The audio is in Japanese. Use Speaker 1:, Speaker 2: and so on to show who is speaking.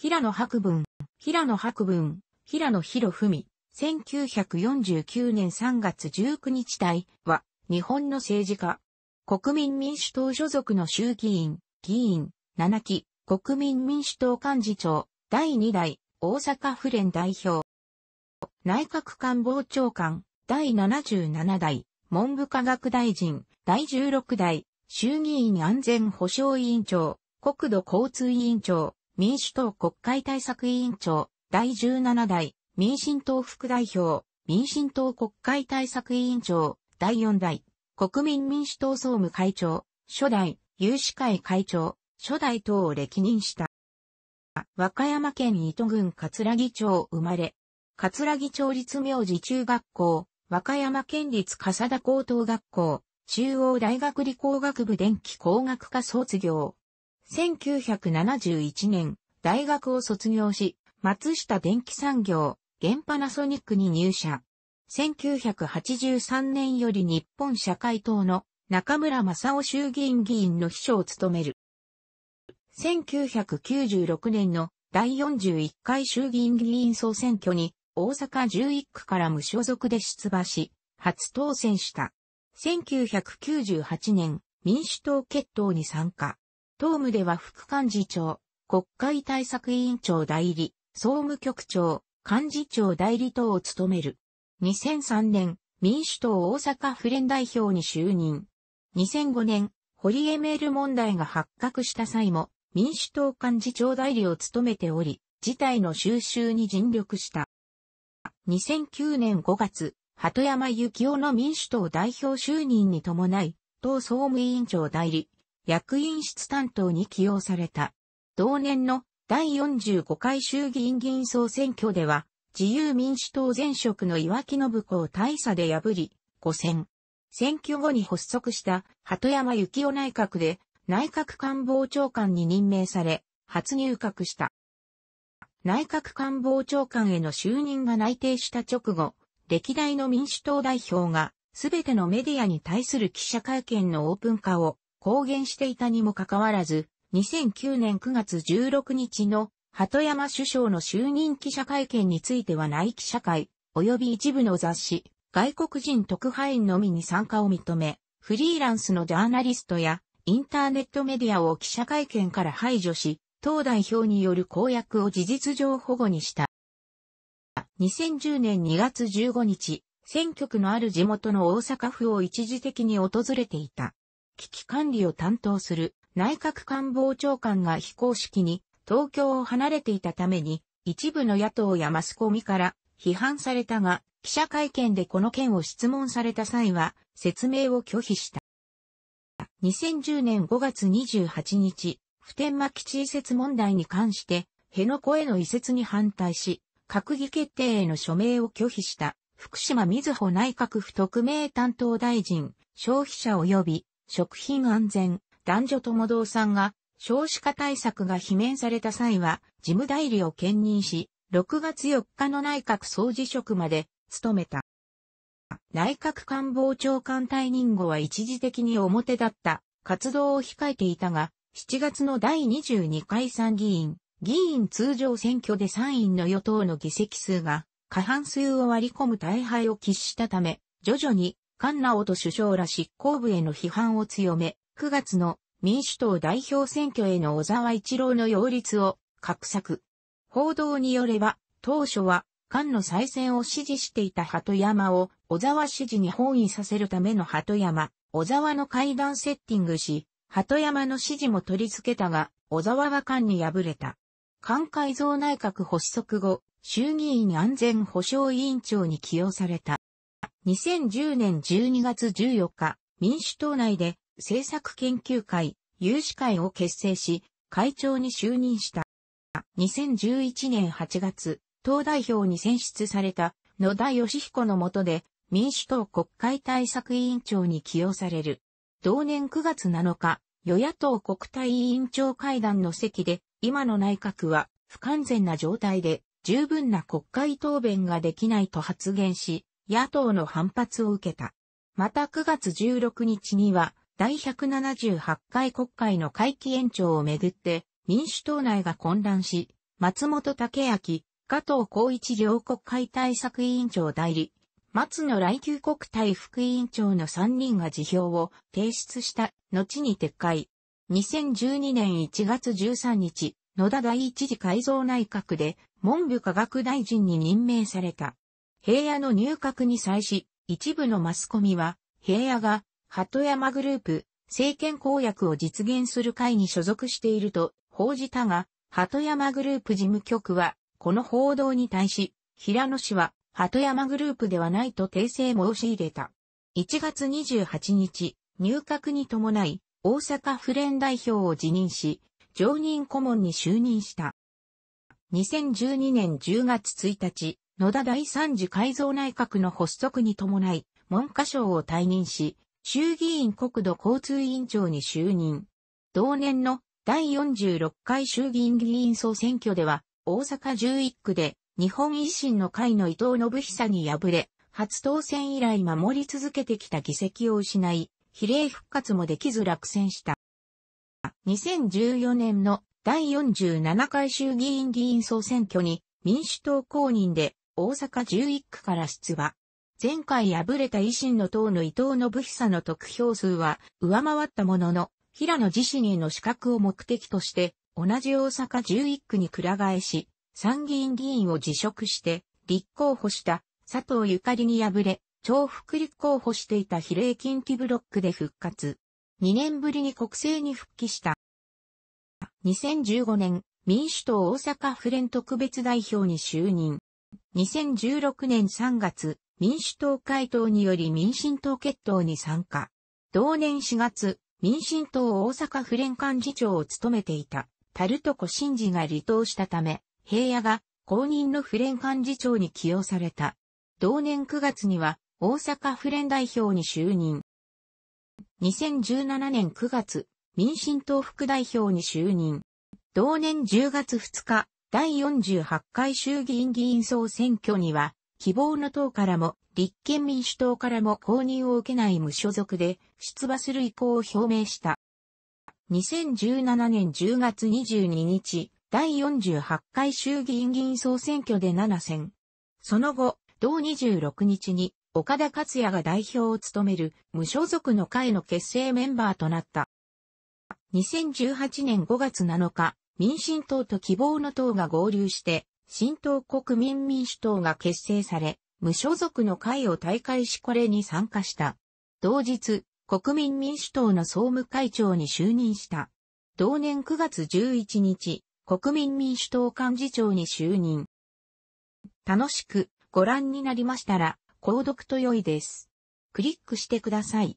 Speaker 1: 平野博文、平野博文、平野博文、1949年3月19日体は、日本の政治家。国民民主党所属の衆議院、議員、7期、国民民主党幹事長、第2代、大阪府連代表。内閣官房長官、第77代、文部科学大臣、第16代、衆議院安全保障委員長、国土交通委員長、民主党国会対策委員長、第17代、民進党副代表、民進党国会対策委員長、第4代、国民民主党総務会長、初代、有志会会長、初代等を歴任した。和歌山県伊都郡葛城町生まれ、葛城町立明治中学校、和歌山県立笠田高等学校、中央大学理工学部電気工学科卒業、1971年、大学を卒業し、松下電機産業、現パナソニックに入社。1983年より日本社会党の中村正夫衆議院議員の秘書を務める。1996年の第41回衆議院議員総選挙に大阪11区から無所属で出馬し、初当選した。1998年民主党決闘に参加。党務では副幹事長、国会対策委員長代理、総務局長、幹事長代理等を務める。2003年、民主党大阪府連代表に就任。2005年、ホリエメール問題が発覚した際も、民主党幹事長代理を務めており、事態の収集に尽力した。2009年5月、鳩山幸男の民主党代表就任に伴い、党総務委員長代理、役員室担当に起用された。同年の第45回衆議院議員総選挙では、自由民主党前職の岩木信子を大差で破り、5選。選挙後に発足した鳩山幸夫内閣で内閣官房長官に任命され、初入閣した。内閣官房長官への就任が内定した直後、歴代の民主党代表が、すべてのメディアに対する記者会見のオープン化を公言していたにもかかわらず、2009年9月16日の鳩山首相の就任記者会見については内記者会、及び一部の雑誌、外国人特派員のみに参加を認め、フリーランスのジャーナリストやインターネットメディアを記者会見から排除し、党代表による公約を事実上保護にした。2010年2月15日、選挙区のある地元の大阪府を一時的に訪れていた。危機管理を担当する内閣官房長官が非公式に東京を離れていたために、一部の野党やマスコミから批判されたが、記者会見でこの件を質問された際は、説明を拒否した。2010年5月28日、普天間基地移設問題に関して、辺野古への移設に反対し、閣議決定への署名を拒否した、福島瑞穂内閣府特命担当大臣、消費者及び食品安全、男女共同さんが少子化対策が罷免された際は事務代理を兼任し、6月4日の内閣総辞職まで務めた。内閣官房長官退任後は一時的に表立った活動を控えていたが、7月の第22回参議院、議員通常選挙で参院の与党の議席数が過半数を割り込む大敗を喫したため、徐々に菅直人首相ら執行部への批判を強め、9月の民主党代表選挙への小沢一郎の擁立を画策。報道によれば、当初は菅の再選を支持していた鳩山を小沢支持に本意させるための鳩山、小沢の会談セッティングし、鳩山の支持も取り付けたが、小沢は菅に敗れた。菅改造内閣発足後、衆議院安全保障委員長に起用された。2010年12月14日、民主党内で政策研究会、有志会を結成し、会長に就任した。2011年8月、党代表に選出された野田義彦の下で民主党国会対策委員長に起用される。同年9月7日、与野党国対委員長会談の席で、今の内閣は不完全な状態で十分な国会答弁ができないと発言し、野党の反発を受けた。また9月16日には、第178回国会の会期延長をめぐって、民主党内が混乱し、松本武明、加藤孝一両国会対策委員長代理、松野来久国対副委員長の3人が辞表を提出した後に撤回。2012年1月13日、野田第一次改造内閣で文部科学大臣に任命された。平野の入閣に際し、一部のマスコミは、平野が、鳩山グループ、政権公約を実現する会に所属していると報じたが、鳩山グループ事務局は、この報道に対し、平野氏は、鳩山グループではないと訂正申し入れた。1月28日、入閣に伴い、大阪府連代表を辞任し、常任顧問に就任した。2012年10月1日、野田第三次改造内閣の発足に伴い、文科省を退任し、衆議院国土交通委員長に就任。同年の第46回衆議院議員総選挙では、大阪11区で日本維新の会の伊藤信久に敗れ、初当選以来守り続けてきた議席を失い、比例復活もできず落選した。2014年の第47回衆議院議員総選挙に民主党公認で大阪11区から出馬。前回敗れた維新の党の伊藤信久の得票数は上回ったものの、平野自身への資格を目的として、同じ大阪11区に倶替えし、参議院議員を辞職して、立候補した佐藤ゆかりに敗れ、重複立候補していた比例近畿ブロックで復活。2年ぶりに国政に復帰した。2015年、民主党大阪府連特別代表に就任。2016年3月、民主党回答により民進党決闘に参加。同年4月、民進党大阪府連幹事長を務めていた、タルトコ新次が離党したため、平野が公認の府連幹事長に起用された。同年9月には、大阪府連代表に就任。2017年9月、民進党副代表に就任。同年10月2日、第48回衆議院議員総選挙には、希望の党からも、立憲民主党からも公認を受けない無所属で、出馬する意向を表明した。2017年10月22日、第48回衆議院議員総選挙で7選。その後、同26日に、岡田克也が代表を務める無所属の会の結成メンバーとなった。2018年5月7日、民進党と希望の党が合流して、新党国民民主党が結成され、無所属の会を大会しこれに参加した。同日、国民民主党の総務会長に就任した。同年9月11日、国民民主党幹事長に就任。楽しくご覧になりましたら、購読と良いです。クリックしてください。